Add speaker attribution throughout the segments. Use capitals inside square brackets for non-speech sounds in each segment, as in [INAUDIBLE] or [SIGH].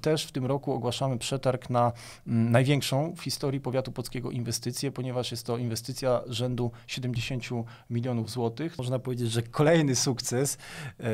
Speaker 1: też w tym roku ogłaszamy przetarg na mm, największą w historii powiatu polskiego inwestycję, ponieważ jest to inwestycja rzędu 70 milionów złotych. Można powiedzieć, że kolejny sukces, e,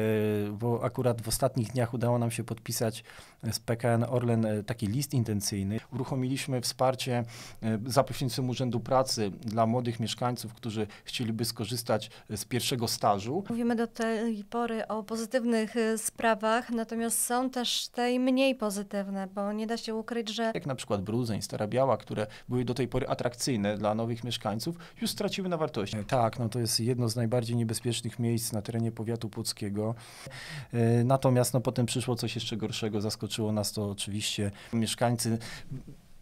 Speaker 1: bo akurat w ostatnich dniach udało nam się podpisać z PKN Orlen e, taki list intencyjny. Uruchomiliśmy wsparcie e, za pośrednictwem Urzędu Pracy dla młodych mieszkańców, którzy chcieliby skorzystać z pierwszego stażu.
Speaker 2: Mówimy do tej pory o pozytywnych sprawach, natomiast są też tej mniej pozytywnych pozytywne, bo nie da się ukryć, że...
Speaker 1: Jak na przykład Brudzeń, Stara Biała, które były do tej pory atrakcyjne dla nowych mieszkańców, już straciły na wartości. E, tak, no to jest jedno z najbardziej niebezpiecznych miejsc na terenie powiatu puckiego. E, natomiast no, potem przyszło coś jeszcze gorszego, zaskoczyło nas to oczywiście. Mieszkańcy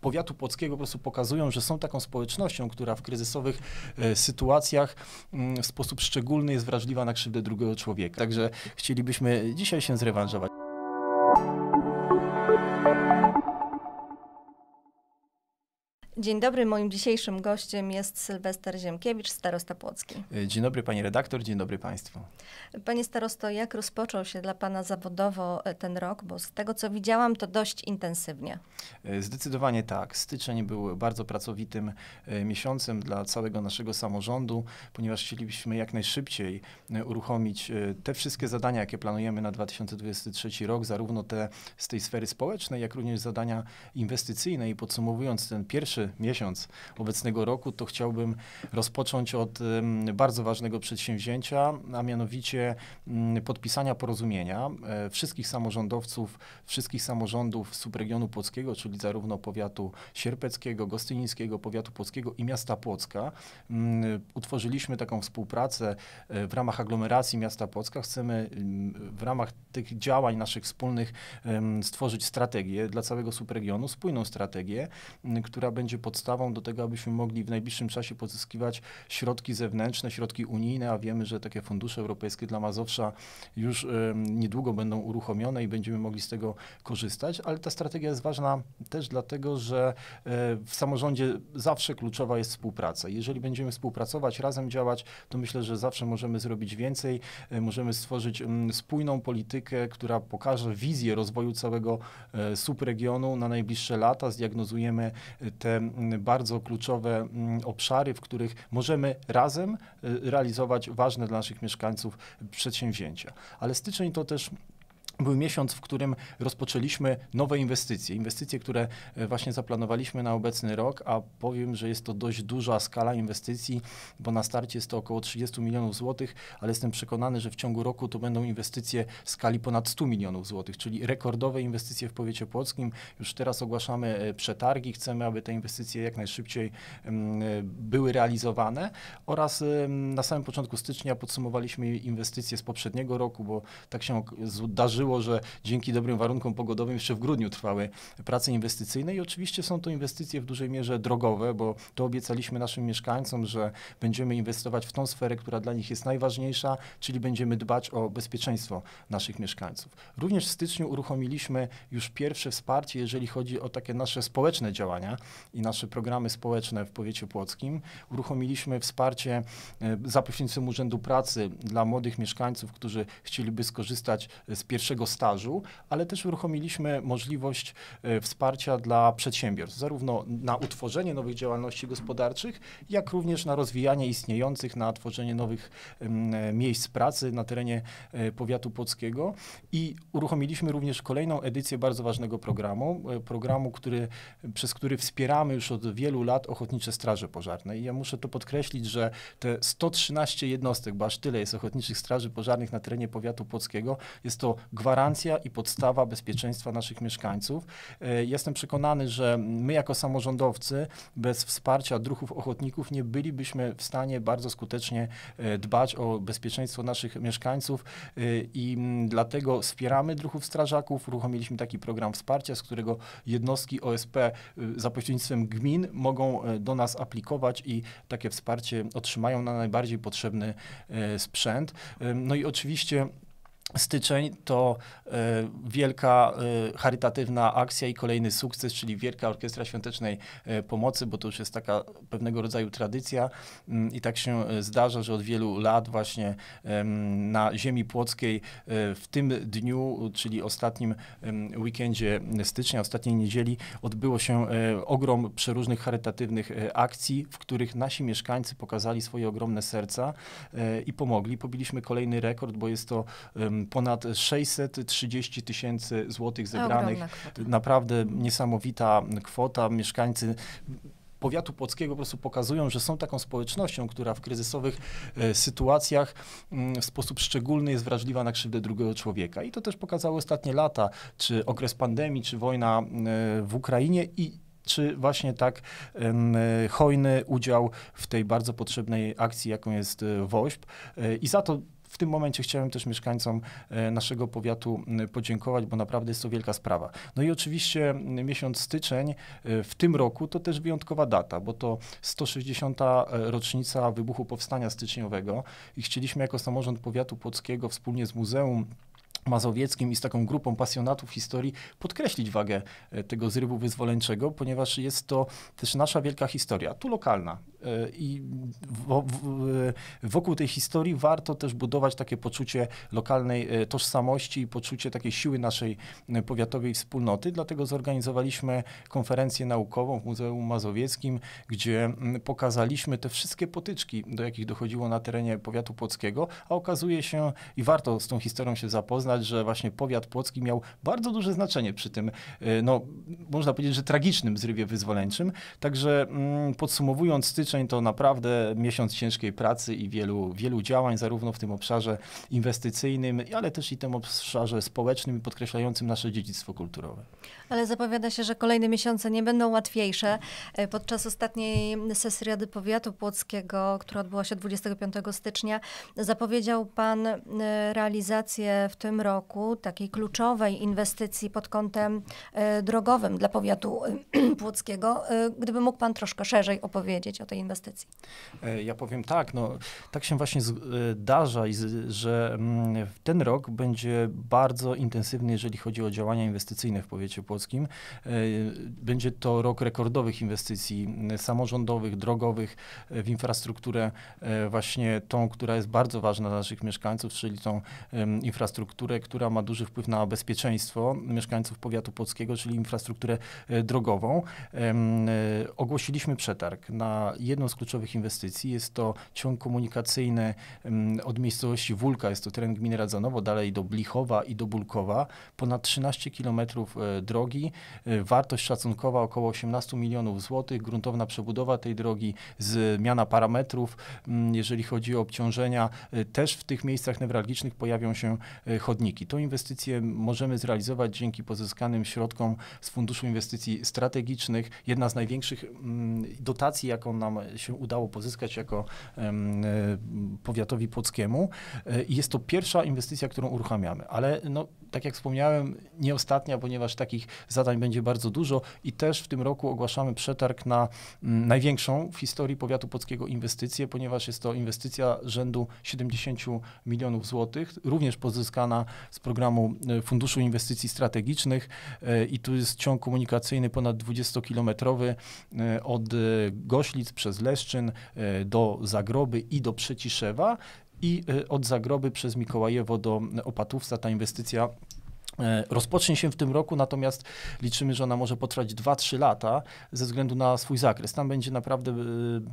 Speaker 1: powiatu płockiego po prostu pokazują, że są taką społecznością, która w kryzysowych e, sytuacjach m, mm, w sposób szczególny jest wrażliwa na krzywdę drugiego człowieka. Także chcielibyśmy dzisiaj się zrewanżować.
Speaker 2: Dzień dobry, moim dzisiejszym gościem jest Sylwester Ziemkiewicz, starosta Płocki.
Speaker 1: E, dzień dobry pani redaktor, dzień dobry państwu.
Speaker 2: Panie starosto, jak rozpoczął się dla pana zawodowo e, ten rok? Bo z tego co widziałam, to dość intensywnie.
Speaker 1: E, zdecydowanie tak. Styczeń był bardzo pracowitym miesiącem dla całego naszego samorządu, ponieważ chcielibyśmy jak najszybciej uruchomić te wszystkie zadania, jakie planujemy na 2023 rok, zarówno te z tej sfery społecznej, jak również zadania inwestycyjne i podsumowując ten pierwszy miesiąc obecnego roku, to chciałbym rozpocząć od bardzo ważnego przedsięwzięcia, a mianowicie mm, podpisania porozumienia e, wszystkich samorządowców, wszystkich samorządów subregionu płockiego, czyli zarówno powiatu sierpeckiego, gostynińskiego, powiatu płockiego i miasta Płocka. Mm, utworzyliśmy taką współpracę e, w ramach aglomeracji miasta Płocka. Chcemy mm, w ramach tych działań naszych wspólnych stworzyć strategię dla całego subregionu, spójną strategię, która będzie będzie podstawą do tego, abyśmy mogli w najbliższym czasie pozyskiwać środki zewnętrzne, środki unijne, a wiemy, że takie fundusze europejskie dla Mazowsza już niedługo będą uruchomione i będziemy mogli z tego korzystać, ale ta strategia jest ważna też dlatego, że e, w samorządzie zawsze kluczowa jest współpraca. Jeżeli będziemy współpracować, razem działać, to myślę, że zawsze możemy zrobić więcej, e, możemy stworzyć spójną politykę, która pokaże wizję rozwoju całego e, subregionu na najbliższe lata. Zdiagnozujemy te bardzo kluczowe mm, obszary, w których możemy razem y, realizować ważne dla naszych mieszkańców przedsięwzięcia. Ale styczeń to też był miesiąc, w którym rozpoczęliśmy nowe inwestycje. Inwestycje, które e, właśnie zaplanowaliśmy na obecny rok, a powiem, że jest to dość duża skala inwestycji, bo na starcie jest to około 30 milionów złotych, ale jestem przekonany, że w ciągu roku to będą inwestycje w skali ponad 100 milionów złotych, czyli rekordowe inwestycje w powiecie płockim. Już teraz ogłaszamy e, przetargi, chcemy, aby te inwestycje jak najszybciej mm, e, były realizowane oraz na samym początku stycznia podsumowaliśmy inwestycje z poprzedniego roku, bo tak się zdarzyło, że dzięki dobrym warunkom pogodowym jeszcze w grudniu trwały prace inwestycyjne i oczywiście są to inwestycje w dużej mierze drogowe, bo to obiecaliśmy naszym mieszkańcom, że będziemy inwestować w tą sferę, która dla nich jest najważniejsza, czyli będziemy dbać o bezpieczeństwo naszych mieszkańców. Również w styczniu uruchomiliśmy już pierwsze wsparcie, jeżeli chodzi o takie nasze społeczne działania i nasze programy społeczne w powiecie płockim. Uruchomiliśmy wsparcie e, za pośrednictwem Urzędu Pracy dla młodych mieszkańców, którzy chcieliby skorzystać z pierwszego dłuższego stażu, ale też uruchomiliśmy możliwość e, wsparcia dla przedsiębiorstw, zarówno na utworzenie nowych działalności gospodarczych, jak również na rozwijanie istniejących, na tworzenie nowych e, miejsc pracy na terenie e, powiatu płockiego i uruchomiliśmy również kolejną edycję bardzo ważnego programu, programu, który, przez który wspieramy już od wielu lat ochotnicze straże pożarne. I ja muszę to podkreślić, że te 113 jednostek, bo aż tyle jest ochotniczych straży pożarnych na terenie powiatu płockiego, jest to gwarancja i podstawa bezpieczeństwa naszych mieszkańców. E, jestem przekonany, że my jako samorządowcy bez wsparcia druhów ochotników nie bylibyśmy w stanie bardzo skutecznie e, dbać o bezpieczeństwo naszych mieszkańców e, i mm, dlatego wspieramy druhów strażaków. Uruchomiliśmy taki program wsparcia, z którego jednostki OSP za pośrednictwem gmin mogą do nas aplikować i takie wsparcie otrzymają na najbardziej potrzebny sprzęt. No i oczywiście styczeń to y, wielka y, charytatywna akcja i kolejny sukces, czyli Wielka Orkiestra Świątecznej y, Pomocy, bo to już jest taka pewnego rodzaju tradycja mm, i tak się zdarza, że od wielu lat właśnie na ziemi płockiej w tym dniu, czyli ostatnim weekendzie stycznia, ostatniej niedzieli odbyło się ogrom przeróżnych charytatywnych akcji, w których nasi mieszkańcy pokazali swoje ogromne serca i pomogli. Pobiliśmy kolejny rekord, bo jest to ponad 630 tysięcy złotych zebranych. Naprawdę niesamowita kwota. Mieszkańcy powiatu płockiego po prostu pokazują, że są taką społecznością, która w kryzysowych e, sytuacjach m, mm, w sposób szczególny jest wrażliwa na krzywdę drugiego człowieka. I to też pokazały ostatnie lata, czy okres pandemii, czy wojna e, w Ukrainie i czy właśnie tak um, hojny udział w tej bardzo potrzebnej akcji, jaką jest e, WOŚP. E, I za to w tym momencie chciałem też mieszkańcom e, naszego powiatu podziękować, bo naprawdę jest to wielka sprawa. No i oczywiście miesiąc styczeń e, w tym roku to też wyjątkowa data, bo to 160. E, rocznica wybuchu Powstania Styczniowego i chcieliśmy jako samorząd powiatu płockiego wspólnie z Muzeum Mazowieckim i z taką grupą pasjonatów historii podkreślić wagę tego zrywu wyzwoleńczego, ponieważ jest to też nasza wielka historia, tu lokalna, E, I e, wokół tej historii warto też budować takie poczucie lokalnej e, tożsamości i poczucie takiej siły naszej powiatowej wspólnoty. Dlatego zorganizowaliśmy konferencję naukową w Muzeum Mazowieckim, gdzie pokazaliśmy te wszystkie potyczki, do jakich dochodziło na terenie powiatu płockiego, a okazuje się, i warto z tą historią się zapoznać, że właśnie powiat płocki miał bardzo duże znaczenie przy tym, no, można powiedzieć, że tragicznym zrywie wyzwoleńczym. Także podsumowując styczeń, przestrzeń to naprawdę miesiąc ciężkiej pracy i wielu, wielu działań, zarówno w tym obszarze inwestycyjnym, ale też i tym obszarze społecznym, podkreślającym nasze dziedzictwo kulturowe.
Speaker 2: Ale zapowiada się, że kolejne miesiące nie będą łatwiejsze. E, podczas ostatniej sesji Rady Powiatu Płockiego, która odbyła się 25 stycznia, zapowiedział Pan e, realizację w tym roku takiej kluczowej inwestycji pod kątem e, drogowym dla powiatu [CLEARS THROAT] płockiego. Gdyby mógł Pan troszkę szerzej opowiedzieć o tej inwestycji?
Speaker 1: E, ja powiem tak, no tak się właśnie zdarza, e, że mm, ten rok będzie bardzo intensywny, jeżeli chodzi o działania inwestycyjne w powiecie płockim. E, będzie to rok rekordowych inwestycji samorządowych, drogowych w infrastrukturę, właśnie tą, która jest bardzo ważna dla naszych mieszkańców, czyli tą infrastrukturę, która ma duży wpływ na bezpieczeństwo mieszkańców powiatu płockiego, czyli infrastrukturę drogową. Ogłosiliśmy przetarg na jedno jedną z kluczowych inwestycji. Jest to ciąg komunikacyjny od miejscowości Wulka, jest to teren gminy Radzanowo, dalej do Blichowa i do Bulkowa. Ponad 13 km e, drogi, e, wartość szacunkowa około 18 milionów złotych, gruntowna przebudowa tej drogi, zmiana parametrów, jeżeli chodzi o obciążenia. E, też w tych miejscach newralgicznych pojawią się chodniki. Tą inwestycję możemy zrealizować dzięki pozyskanym środkom z Funduszu Inwestycji Strategicznych. Jedna z największych dotacji, jaką nam się udało pozyskać jako e, powiatowi płockiemu. E, jest to pierwsza inwestycja, którą uruchamiamy, ale no, tak jak wspomniałem, nie ostatnia, ponieważ takich zadań będzie bardzo dużo i też w tym roku ogłaszamy przetarg na mm, największą w historii powiatu płockiego inwestycję, ponieważ jest to inwestycja rzędu 70 milionów złotych, również pozyskana z programu e, Funduszu Inwestycji Strategicznych i tu jest ciąg komunikacyjny ponad 20-kilometrowy od Goślic przez Leszczyn e, do Zagroby i do Przeciszewa i e, od Zagroby przez Mikołajewo do Opatówca ta inwestycja E, rozpocznie się w tym roku, natomiast liczymy, że ona może potrwać 2-3 lata ze względu na swój zakres. Tam będzie naprawdę e,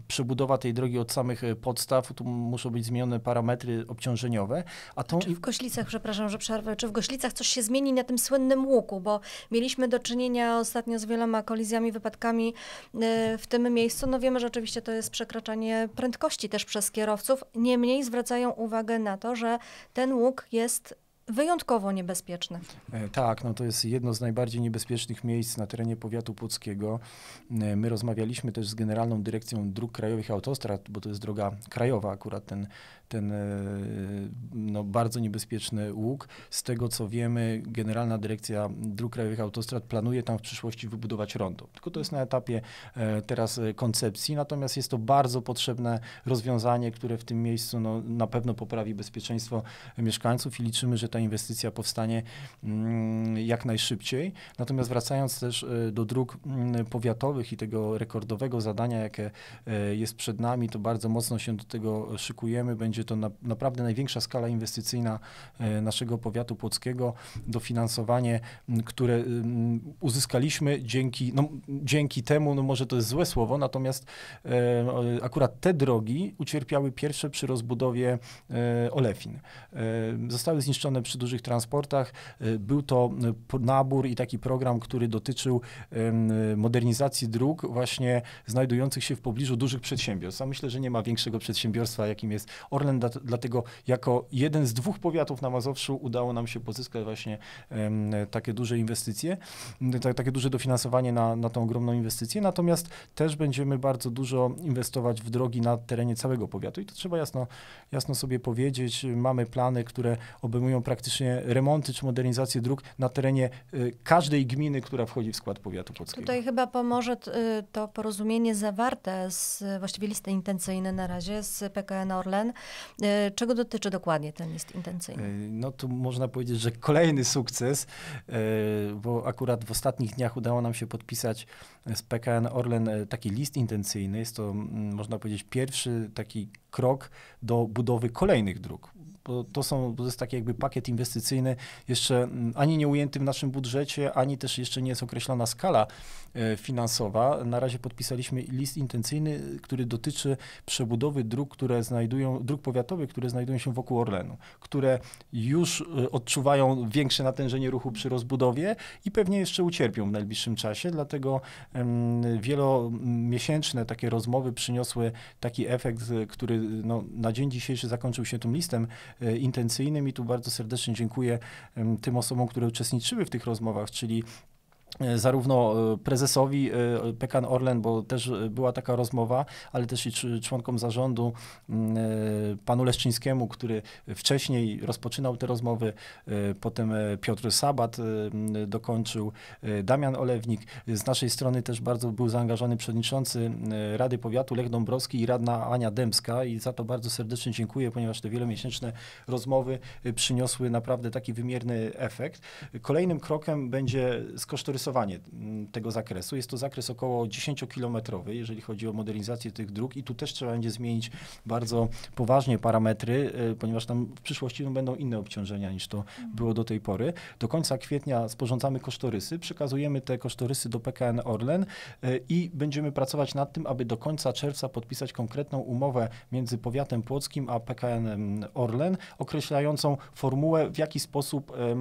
Speaker 1: przebudowa tej drogi od samych e, podstaw, tu muszą być zmienione parametry obciążeniowe. A tą...
Speaker 2: Czy w Goślicach, przepraszam, że przerwę, czy w Goślicach coś się zmieni na tym słynnym łuku, bo mieliśmy do czynienia ostatnio z wieloma kolizjami, wypadkami w tym miejscu. No wiemy, że oczywiście to jest przekraczanie prędkości też przez kierowców, niemniej zwracają uwagę na to, że ten łuk jest wyjątkowo niebezpieczny.
Speaker 1: E, tak, no to jest jedno z najbardziej niebezpiecznych miejsc na terenie powiatu puckiego. E, my rozmawialiśmy też z Generalną Dyrekcją Dróg Krajowych i Autostrad, bo to jest droga krajowa akurat ten ten e, no, bardzo niebezpieczny łuk. Z tego co wiemy, Generalna Dyrekcja Dróg Krajowych Autostrad planuje tam w przyszłości wybudować rondo. Tylko to jest na etapie e, teraz e, koncepcji, natomiast jest to bardzo potrzebne rozwiązanie, które w tym miejscu no, na pewno poprawi bezpieczeństwo mieszkańców i liczymy, że ta inwestycja powstanie mm, jak najszybciej. Natomiast wracając też do dróg mm, powiatowych i tego rekordowego zadania, jakie jest przed nami, to bardzo mocno się do tego szykujemy. Będzie będzie to na, naprawdę największa skala inwestycyjna e, naszego powiatu płockiego, dofinansowanie, które uzyskaliśmy dzięki, no, dzięki temu, no może to jest złe słowo, natomiast e, akurat te drogi ucierpiały pierwsze przy rozbudowie e, Olefin. Zostały zniszczone przy dużych transportach. Był to nabór i taki program, który dotyczył modernizacji dróg właśnie znajdujących się w pobliżu dużych przedsiębiorstw. A myślę, że nie ma większego przedsiębiorstwa, jakim jest Orlen dla dlatego jako jeden z dwóch powiatów na Mazowszu udało nam się pozyskać właśnie takie duże inwestycje, takie duże dofinansowanie na, na tą ogromną inwestycję. Natomiast też będziemy bardzo dużo inwestować w drogi na terenie całego powiatu i to trzeba jasno, jasno sobie powiedzieć. Mamy plany, które obejmują praktycznie remonty czy modernizację dróg na terenie y, każdej gminy, która wchodzi w skład powiatu płockiego. Tutaj
Speaker 2: chyba pomoże y, to porozumienie zawarte, z, właściwie listy intencyjne na razie z PKN Orlen, E, czego dotyczy dokładnie ten list intencyjny?
Speaker 1: E, no tu można powiedzieć, że kolejny sukces, e, bo akurat w ostatnich dniach udało nam się podpisać z PKN Orlen taki list intencyjny. Jest to, mm, można powiedzieć, pierwszy taki krok do budowy kolejnych dróg bo to, są, to jest taki jakby pakiet inwestycyjny, jeszcze mm, ani nie ujęty w naszym budżecie, ani też jeszcze nie jest określona skala e, finansowa. Na razie podpisaliśmy list intencyjny, który dotyczy przebudowy dróg, które znajdują, dróg powiatowych, które znajdują się wokół Orlenu, które już e, odczuwają większe natężenie ruchu przy rozbudowie i pewnie jeszcze ucierpią w najbliższym czasie, dlatego mm, wielomiesięczne takie rozmowy przyniosły taki efekt, który no, na dzień dzisiejszy zakończył się tym listem E, intencyjnym i tu bardzo serdecznie dziękuję tym osobom, które uczestniczyły w tych rozmowach, czyli E, zarówno e, prezesowi e, Pekan Orlen, bo też była taka rozmowa, ale też i członkom zarządu, mm, panu Leszczyńskiemu, który wcześniej rozpoczynał te rozmowy, potem Piotr Sabat dokończył, Damian Olewnik. Z naszej strony też bardzo był zaangażowany przewodniczący Rady Powiatu Lech Dąbrowski i radna Ania Dębska i za to bardzo serdecznie dziękuję, ponieważ te wielomiesięczne rozmowy przyniosły naprawdę taki wymierny efekt. Kolejnym krokiem będzie skosztorysowanie zainteresowanie mm, tego zakresu. Jest to zakres około 10-kilometrowy, jeżeli chodzi o modernizację tych dróg i tu też trzeba będzie zmienić bardzo poważnie parametry, y, ponieważ tam w przyszłości no, będą inne obciążenia niż to mhm. było do tej pory. Do końca kwietnia sporządzamy kosztorysy, przekazujemy te kosztorysy do PKN Orlen y, i będziemy pracować nad tym, aby do końca czerwca podpisać konkretną umowę między powiatem płockim a PKN mm, Orlen, określającą formułę, w jaki sposób e,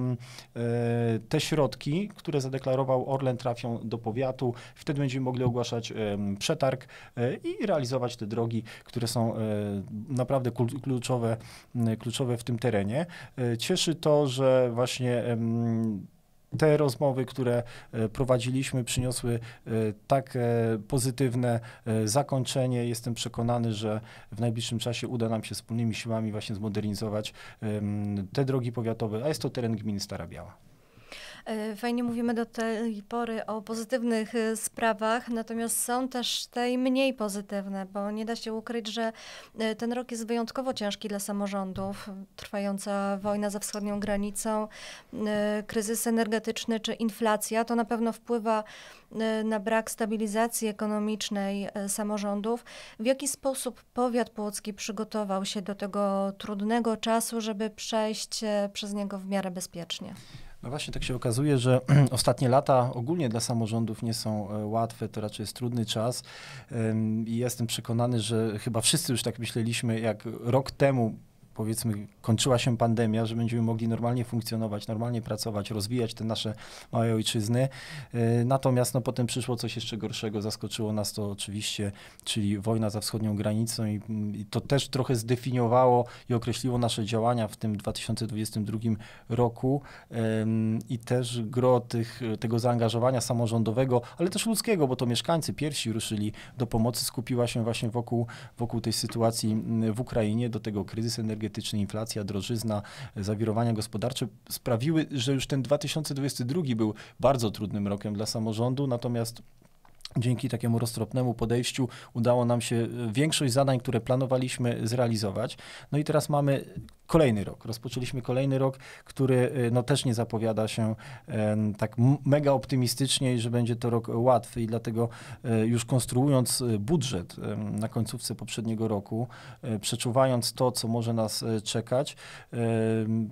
Speaker 1: te środki, które zadeklarował kawał, Orlen trafią do powiatu, wtedy będziemy mogli ogłaszać przetarg e, i realizować te drogi, które są e, naprawdę kluczowe, kluczowe w tym terenie. E, cieszy to, że właśnie te rozmowy, które prowadziliśmy, przyniosły tak pozytywne zakończenie. Jestem przekonany, że w najbliższym czasie uda nam się wspólnymi siłami właśnie zmodernizować te drogi powiatowe, a jest to teren gminy Stara Biała.
Speaker 2: E, fajnie mówimy do tej pory o pozytywnych e, sprawach, natomiast są też te i mniej pozytywne, bo nie da się ukryć, że e, ten rok jest wyjątkowo ciężki dla samorządów. Trwająca wojna za wschodnią granicą, kryzys energetyczny czy inflacja to na pewno wpływa na brak stabilizacji ekonomicznej samorządów. W jaki sposób powiat płocki przygotował się do tego trudnego czasu, żeby przejść przez niego w miarę bezpiecznie?
Speaker 1: No właśnie tak się okazuje, że [CLEARS THROAT] ostatnie lata ogólnie dla samorządów nie są e, łatwe, to raczej jest trudny czas i jestem przekonany, że chyba wszyscy już tak myśleliśmy, jak rok temu powiedzmy kończyła się pandemia, że będziemy mogli normalnie funkcjonować, normalnie pracować, rozwijać te nasze małe ojczyzny. E, natomiast no, potem przyszło coś jeszcze gorszego, zaskoczyło nas to oczywiście, czyli wojna za wschodnią granicą i, mm, i to też trochę zdefiniowało i określiło nasze działania w tym 2022 roku i też gro tych, e, tego zaangażowania samorządowego, ale też ludzkiego, bo to mieszkańcy pierwsi ruszyli do pomocy, skupiła się właśnie wokół, wokół tej sytuacji mm, w Ukrainie, do tego kryzys energetyczny energetyczny, inflacja, drożyzna, zawirowania gospodarcze sprawiły, że już ten 2022 był bardzo trudnym rokiem dla samorządu, natomiast Dzięki takiemu roztropnemu podejściu udało nam się większość zadań, które planowaliśmy, zrealizować. No i teraz mamy kolejny rok. Rozpoczęliśmy kolejny rok, który y, no, też nie zapowiada się tak mega optymistycznie, że będzie to rok łatwy i dlatego y, już konstruując y, budżet na końcówce poprzedniego roku, przeczuwając to, co może nas czekać,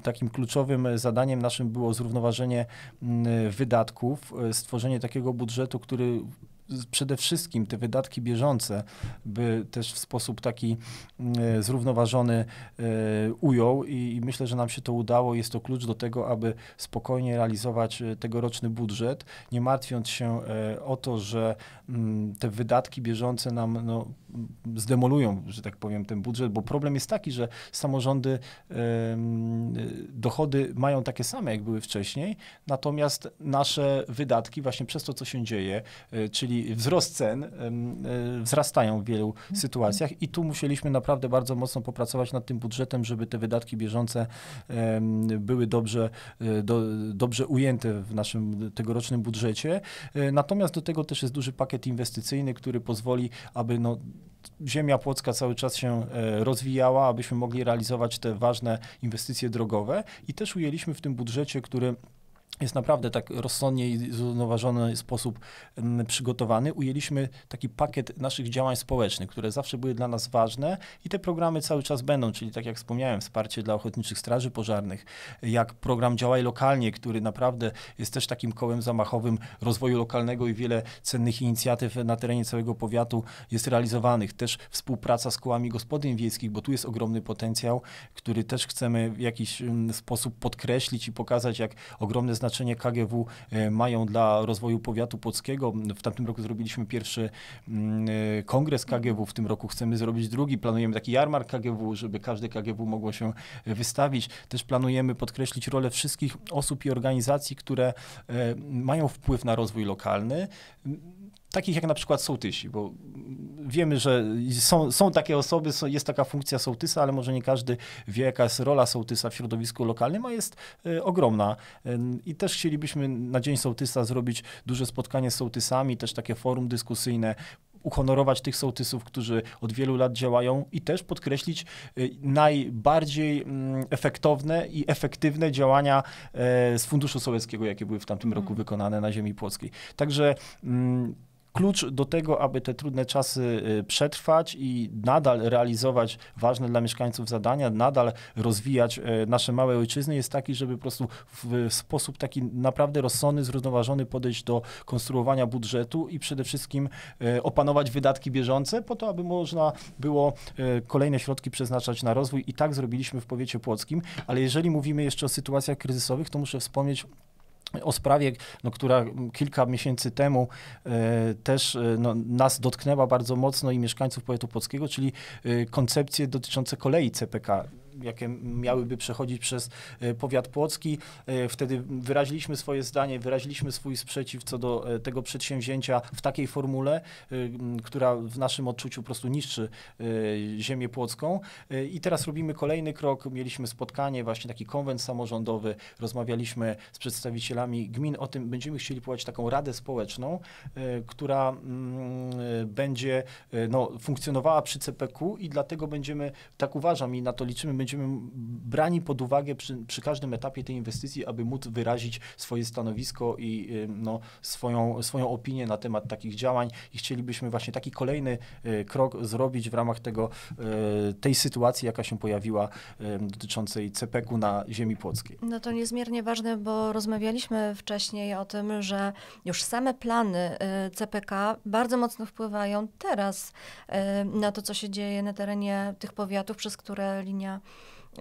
Speaker 1: takim kluczowym zadaniem naszym było zrównoważenie wydatków, stworzenie takiego budżetu, który przede wszystkim te wydatki bieżące by też w sposób taki zrównoważony ujął i, i, myślę, że nam się to udało. Jest to klucz do tego, aby spokojnie realizować e, tegoroczny budżet, nie martwiąc się e, o to, że mm, te wydatki bieżące nam no, zdemolują, że tak powiem, ten budżet, bo problem jest taki, że samorządy dochody mają takie same, jak były wcześniej, natomiast nasze wydatki właśnie przez to, co się dzieje, e, czyli wzrost cen, e, wzrastają w wielu sytuacjach i tu musieliśmy naprawdę bardzo mocno popracować nad tym budżetem, żeby te wydatki bieżące były dobrze, e, do, dobrze ujęte w naszym tegorocznym budżecie. Natomiast do tego też jest duży pakiet inwestycyjny, który pozwoli, aby no, ziemia płocka cały czas się e, rozwijała, abyśmy mogli realizować te ważne inwestycje drogowe i też ujęliśmy w tym budżecie, który jest naprawdę tak rozsądnie i zrównoważony sposób mm, przygotowany. Ujęliśmy taki pakiet naszych działań społecznych, które zawsze były dla nas ważne i te programy cały czas będą, czyli tak jak wspomniałem, wsparcie dla ochotniczych straży pożarnych, jak program Działaj Lokalnie, który naprawdę jest też takim kołem zamachowym rozwoju lokalnego i wiele cennych inicjatyw na terenie całego powiatu jest realizowanych. Też współpraca z kołami gospodyń wiejskich, bo tu jest ogromny potencjał, który też chcemy w jakiś mm, sposób podkreślić i pokazać, jak ogromne znaczenie znaczenie KGW e, mają dla rozwoju powiatu płockiego. W tamtym roku zrobiliśmy pierwszy mm, e, kongres KGW, w tym roku chcemy zrobić drugi. Planujemy taki jarmark KGW, żeby każde KGW mogło się e, wystawić. Też planujemy podkreślić rolę wszystkich osób i organizacji, które mają wpływ na rozwój lokalny takich jak na przykład sołtysi, bo wiemy, że są, są takie osoby, są, jest taka funkcja sołtysa, ale może nie każdy wie, jaka jest rola sołtysa w środowisku lokalnym, a jest y, ogromna. Y, I też chcielibyśmy na Dzień Sołtysa zrobić duże spotkanie z sołtysami, też takie forum dyskusyjne, uhonorować tych sołtysów, którzy od wielu lat działają i też podkreślić e, najbardziej mm, efektowne i efektywne działania e, z Funduszu Sołeckiego, jakie były w tamtym roku mhm. wykonane na ziemi płockiej. Także mm, klucz do tego, aby te trudne czasy y, przetrwać i nadal realizować ważne dla mieszkańców zadania, nadal rozwijać y, nasze małe ojczyzny jest taki, żeby po prostu w sposób taki naprawdę rozsądny, zrównoważony podejść do konstruowania budżetu i przede wszystkim y, opanować wydatki bieżące po to, aby można było kolejne środki przeznaczać na rozwój i tak zrobiliśmy w powiecie płockim, ale jeżeli mówimy jeszcze o sytuacjach kryzysowych, to muszę wspomnieć o sprawie, no, która kilka miesięcy temu e, też e, no, nas dotknęła bardzo mocno i mieszkańców powiatu polskiego, czyli y, koncepcje dotyczące kolei CPK jakie miałyby przechodzić przez e, powiat płocki. E, wtedy wyraziliśmy swoje zdanie, wyraziliśmy swój sprzeciw co do e, tego przedsięwzięcia w takiej formule, która w naszym odczuciu po prostu niszczy ziemię płocką. I teraz robimy kolejny krok. Mieliśmy spotkanie, właśnie taki konwent samorządowy, rozmawialiśmy z przedstawicielami gmin o tym, będziemy chcieli powołać taką radę społeczną, która będzie no, funkcjonowała przy CPQ i dlatego będziemy, tak uważam i na to liczymy, będziemy będziemy brani pod uwagę przy, przy każdym etapie tej inwestycji, aby móc wyrazić swoje stanowisko i y, no, swoją, swoją opinię na temat takich działań i chcielibyśmy właśnie taki kolejny y, krok zrobić w ramach tego, y, tej sytuacji, jaka się pojawiła dotyczącej CPK-u e na ziemi
Speaker 2: płockiej. No to niezmiernie ważne, bo rozmawialiśmy wcześniej o tym, że już same plany CPK e bardzo mocno wpływają teraz na to, co się dzieje na terenie tych powiatów, przez które linia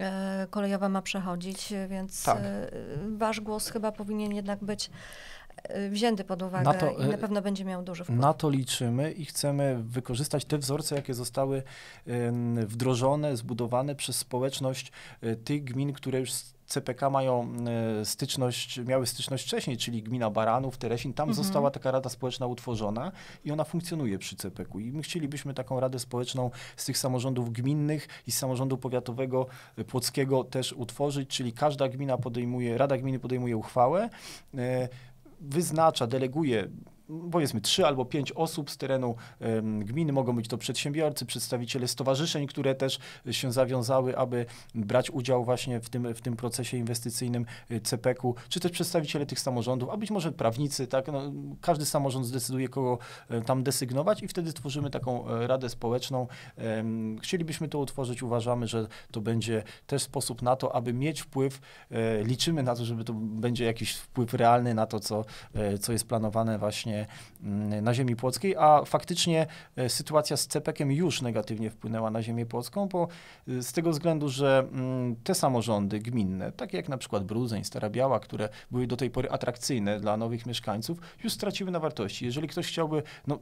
Speaker 2: E, kolejowa ma przechodzić, więc tak. E, wasz głos chyba powinien jednak być e, wzięty pod uwagę na to, i na pewno będzie miał duży wpływ.
Speaker 1: Na to liczymy i chcemy wykorzystać te wzorce, jakie zostały wdrożone, zbudowane przez społeczność tych gmin, które już CPK mają y, styczność, miały styczność wcześniej, czyli gmina Baranów, Teresin, tam mhm. została taka rada społeczna utworzona i ona funkcjonuje przy CPK-u i my chcielibyśmy taką radę społeczną z tych samorządów gminnych i z samorządu powiatowego y, płockiego też utworzyć, czyli każda gmina podejmuje, Rada Gminy podejmuje uchwałę, y, wyznacza, deleguje powiedzmy trzy albo pięć osób z terenu gminy, mogą być to przedsiębiorcy, przedstawiciele stowarzyszeń, które też się zawiązały, aby brać udział właśnie w tym, w tym procesie inwestycyjnym y, CPK-u, czy też przedstawiciele tych samorządów, a być może prawnicy, tak, no, każdy samorząd zdecyduje, kogo e, tam desygnować i wtedy tworzymy taką e, radę społeczną. Chcielibyśmy to utworzyć, uważamy, że to będzie też sposób na to, aby mieć wpływ, e, liczymy na to, żeby to będzie jakiś wpływ realny na to, co, co jest planowane właśnie E, na ziemi płockiej, a faktycznie e, sytuacja z CPK-iem już negatywnie wpłynęła na ziemię płocką, bo e, z tego względu, że mm, te samorządy gminne, takie jak na przykład Brudzeń, Stara Biała, które były do tej pory atrakcyjne dla nowych mieszkańców, już straciły na wartości. Jeżeli ktoś chciałby no,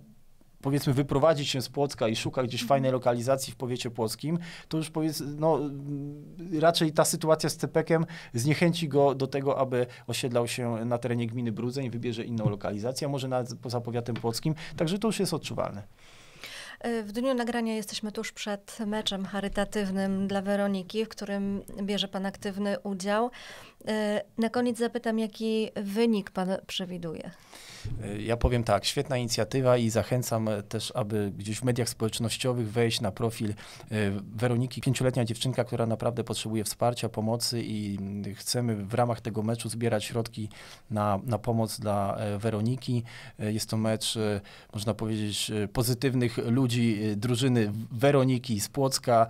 Speaker 1: powiedzmy wyprowadzić się z Płocka i szuka gdzieś mhm. fajnej lokalizacji w powiecie płockim, to już powiedz, no raczej ta sytuacja z Cepekiem zniechęci go do tego, aby osiedlał się na terenie gminy Brudzeń, wybierze inną lokalizację, a może nawet poza powiatem płockim, także to już jest odczuwalne.
Speaker 2: E, w dniu nagrania jesteśmy tuż przed meczem charytatywnym dla Weroniki, w którym bierze Pan aktywny udział. Y, na koniec zapytam, jaki wynik pan przewiduje?
Speaker 1: Ja powiem tak, świetna inicjatywa i zachęcam też, aby gdzieś w mediach społecznościowych wejść na profil y, Weroniki, pięcioletnia dziewczynka, która naprawdę potrzebuje wsparcia, pomocy i y, chcemy w ramach tego meczu zbierać środki na, na pomoc dla Weroniki. Jest to mecz, można powiedzieć, pozytywnych ludzi, drużyny Weroniki z Płocka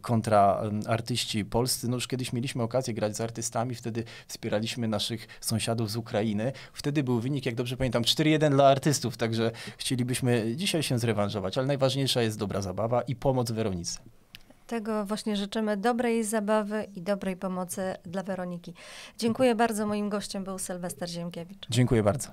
Speaker 1: kontra artyści polscy. No już kiedyś mieliśmy okazję grać z artystami Polakami, wtedy wspieraliśmy naszych sąsiadów z Ukrainy. Wtedy był wynik, jak dobrze pamiętam, 4-1 dla artystów, także chcielibyśmy dzisiaj się zrewanżować, ale najważniejsza jest dobra zabawa i pomoc Weronice.
Speaker 2: Tego właśnie życzymy dobrej zabawy i dobrej pomocy dla Weroniki. Dziękuję bardzo. Moim gościem był Sylwester Ziemkiewicz.
Speaker 1: Dziękuję bardzo.